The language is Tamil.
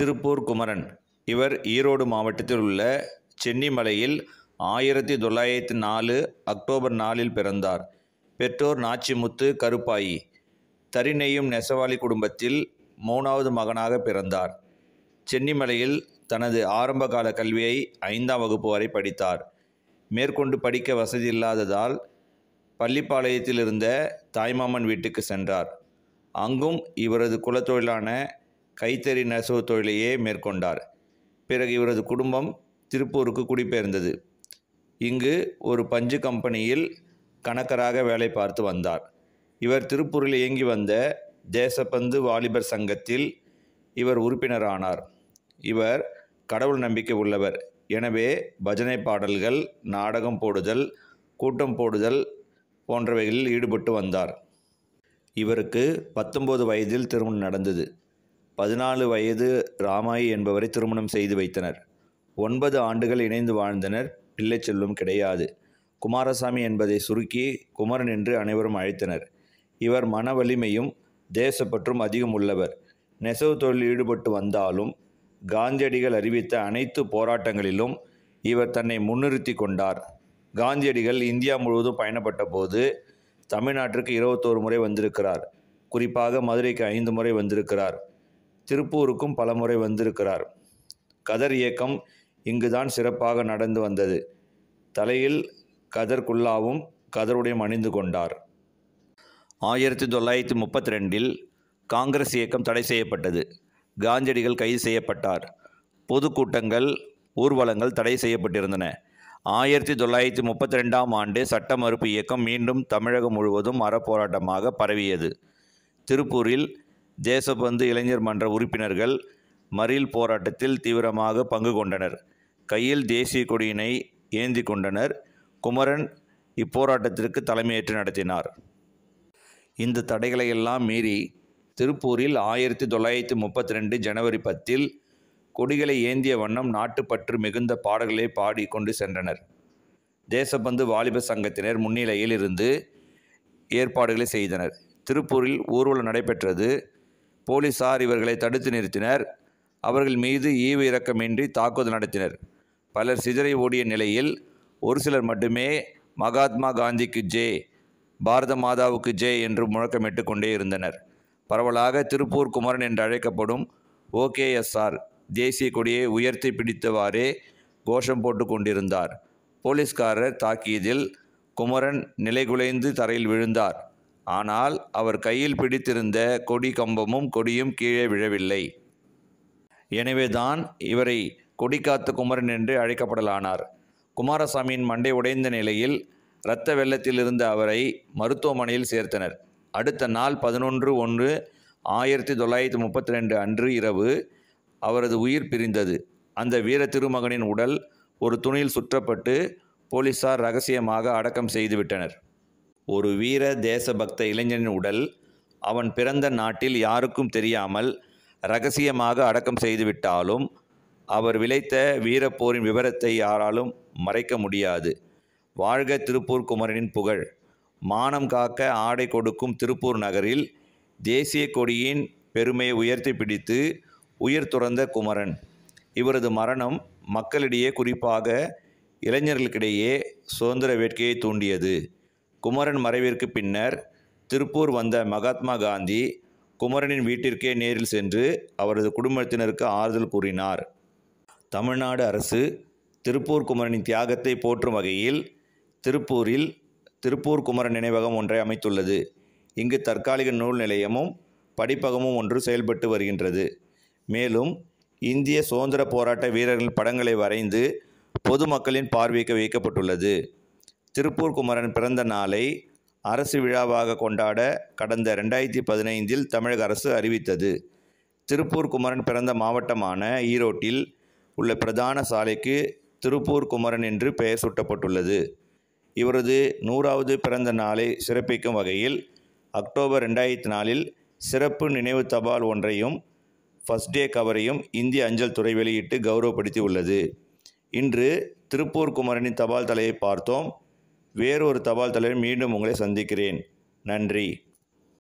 திருப்பூர் குமரன் இவர் ஈரோடு மாவட்டத்தில் உள்ள சென்னிமலையில் ஆயிரத்தி தொள்ளாயிரத்தி நாலு அக்டோபர் நாலில் பிறந்தார் பெற்றோர் நாச்சிமுத்து கருப்பாயி தரிநெய்யும் நெசவாளி குடும்பத்தில் மூணாவது மகனாக பிறந்தார் சென்னிமலையில் தனது ஆரம்பகால கல்வியை ஐந்தாம் வகுப்பு வரை படித்தார் மேற்கொண்டு படிக்க வசதி இல்லாததால் பள்ளிப்பாளையத்தில் இருந்த தாய்மாமன் வீட்டுக்கு சென்றார் அங்கும் இவரது குலத்தொழிலான கைத்தறி நெசவு தொழிலையே மேற்கொண்டார் பிறகு இவரது குடும்பம் திருப்பூருக்கு குடிபெயர்ந்தது இங்கு ஒரு பஞ்சு கம்பெனியில் கணக்கராக வேலை பார்த்து வந்தார் இவர் திருப்பூரில் இயங்கி வந்த தேசப்பந்து வாலிபர் சங்கத்தில் இவர் உறுப்பினரானார் இவர் கடவுள் நம்பிக்கை உள்ளவர் எனவே பஜனை பாடல்கள் நாடகம் போடுதல் கூட்டம் போடுதல் போன்றவைகளில் ஈடுபட்டு வந்தார் இவருக்கு பத்தொம்போது வயதில் திருமணம் நடந்தது பதினாலு வயது ராமாயி என்பவரை திருமணம் செய்து வைத்தனர் ஒன்பது ஆண்டுகள் இணைந்து வாழ்ந்தனர் பிள்ளை செல்லும் கிடையாது குமாரசாமி என்பதை சுருக்கி குமரன் என்று அனைவரும் அழைத்தனர் இவர் மன வலிமையும் தேசப்பற்றும் அதிகம் உள்ளவர் நெசவு தொழில் ஈடுபட்டு வந்தாலும் காந்தியடிகள் அறிவித்த அனைத்து போராட்டங்களிலும் இவர் தன்னை முன்னிறுத்தி கொண்டார் காந்தியடிகள் இந்தியா முழுவதும் பயணப்பட்ட போது தமிழ்நாட்டிற்கு இருபத்தோரு முறை வந்திருக்கிறார் குறிப்பாக மதுரைக்கு ஐந்து முறை வந்திருக்கிறார் திருப்பூருக்கும் பலமுறை வந்திருக்கிறார் கதர் இயக்கம் இங்குதான் சிறப்பாக நடந்து வந்தது தலையில் கதர் குல்லாவும் கதருடையும் அணிந்து கொண்டார் ஆயிரத்தி தொள்ளாயிரத்தி முப்பத்தி ரெண்டில் காங்கிரஸ் இயக்கம் தடை செய்யப்பட்டது காந்தியடிகள் கைது செய்யப்பட்டார் பொதுக்கூட்டங்கள் ஊர்வலங்கள் தடை செய்யப்பட்டிருந்தன ஆயிரத்தி தொள்ளாயிரத்தி முப்பத்தி ரெண்டாம் ஆண்டு சட்ட மறுப்பு இயக்கம் மீண்டும் தமிழகம் முழுவதும் அறப்போராட்டமாக பரவியது திருப்பூரில் தேசபந்து இளைஞர் மன்ற உறுப்பினர்கள் மறியல் போராட்டத்தில் தீவிரமாக பங்கு கொண்டனர் கையில் தேசிய கொடியினை ஏந்தி கொண்டனர் குமரன் இப்போராட்டத்திற்கு தலைமையேற்று நடத்தினார் இந்த தடைகளை எல்லாம் மீறி திருப்பூரில் ஆயிரத்தி தொள்ளாயிரத்தி முப்பத்தி ரெண்டு ஜனவரி பத்தில் கொடிகளை ஏந்திய வண்ணம் நாட்டுப்பற்று மிகுந்த பாடல்களை பாடி கொண்டு சென்றனர் தேசபந்து வாலிப சங்கத்தினர் முன்னிலையில் இருந்து ஏற்பாடுகளை செய்தனர் திருப்பூரில் ஊர்வலம் நடைபெற்றது போலீசார் இவர்களை தடுத்து நிறுத்தினர் அவர்கள் மீது ஈவு இறக்கமின்றி தாக்குதல் நடத்தினர் பலர் சிதறை ஓடிய நிலையில் ஒரு சிலர் மட்டுமே மகாத்மா காந்திக்கு ஜே பாரத மாதாவுக்கு ஜே என்று முழக்கமிட்டு கொண்டே இருந்தனர் பரவலாக திருப்பூர் குமரன் என்று அழைக்கப்படும் ஓகேஎஸ்ஆர் தேசிய கொடியை உயர்த்தி பிடித்தவாறே கோஷம் போட்டு கொண்டிருந்தார் போலீஸ்காரர் தாக்கியதில் குமரன் நிலைகுலைந்து தரையில் விழுந்தார் ஆனால் அவர் கையில் பிடித்திருந்த கொடி கம்பமும் கொடியும் கீழே விழவில்லை எனவேதான் இவரை கொடிக்காத்து குமரன் என்று அழைக்கப்படலானார் குமாரசாமியின் மண்டை உடைந்த நிலையில் இரத்த வெள்ளத்தில் இருந்த அவரை மருத்துவமனையில் சேர்த்தனர் அடுத்த நாள் பதினொன்று ஒன்று ஆயிரத்தி தொள்ளாயிரத்தி முப்பத்தி ரெண்டு அன்று இரவு அவரது உயிர் பிரிந்தது அந்த வீர திருமகனின் உடல் ஒரு துணியில் சுற்றப்பட்டு போலீசார் ரகசியமாக அடக்கம் செய்துவிட்டனர் ஒரு வீர தேசபக்த இளைஞனின் உடல் அவன் பிறந்த நாட்டில் யாருக்கும் தெரியாமல் ரகசியமாக அடக்கம் செய்துவிட்டாலும் அவர் விளைத்த வீரப்போரின் விவரத்தை யாராலும் மறைக்க முடியாது வாழ்க திருப்பூர் குமரனின் புகழ் மானம் காக்க ஆடை கொடுக்கும் திருப்பூர் நகரில் தேசிய கொடியின் பெருமையை உயர்த்தி பிடித்து உயிர் துறந்த குமரன் இவரது மரணம் மக்களிடையே குறிப்பாக இளைஞர்களுக்கிடையே சுதந்திர வேட்கையை தூண்டியது குமரன் மறைவிற்கு பின்னர் திருப்பூர் வந்த மகாத்மா காந்தி குமரனின் வீட்டிற்கே நேரில் சென்று அவரது குடும்பத்தினருக்கு ஆறுதல் கூறினார் தமிழ்நாடு அரசு திருப்பூர் குமரனின் தியாகத்தை போற்றும் வகையில் திருப்பூரில் திருப்பூர் குமரன் நினைவகம் ஒன்றை அமைத்துள்ளது இங்கு தற்காலிக நூல் நிலையமும் படிப்பகமும் ஒன்று செயல்பட்டு வருகின்றது மேலும் இந்திய சுதந்திர போராட்ட வீரர்கள் படங்களை வரைந்து பொதுமக்களின் பார்வைக்கு வைக்கப்பட்டுள்ளது திருப்பூர் குமரன் பிறந்த நாளை அரசு விழாவாக கொண்டாட கடந்த ரெண்டாயிரத்தி பதினைந்தில் தமிழக அரசு அறிவித்தது திருப்பூர் குமரன் பிறந்த மாவட்டமான ஈரோட்டில் உள்ள பிரதான சாலைக்கு திருப்பூர் குமரன் என்று பெயர் சூட்டப்பட்டுள்ளது இவரது நூறாவது பிறந்த நாளை சிறப்பிக்கும் வகையில் அக்டோபர் ரெண்டாயிரத்தி நாலில் சிறப்பு நினைவு தபால் ஒன்றையும் ஃபஸ்ட் டே கவரையும் இந்திய அஞ்சல் துறை வெளியிட்டு கௌரவப்படுத்தி உள்ளது இன்று திருப்பூர் குமரனின் தபால் தலையை பார்த்தோம் வேறொரு தபால் தலைவர் மீண்டும் உங்களை சந்திக்கிறேன் நன்றி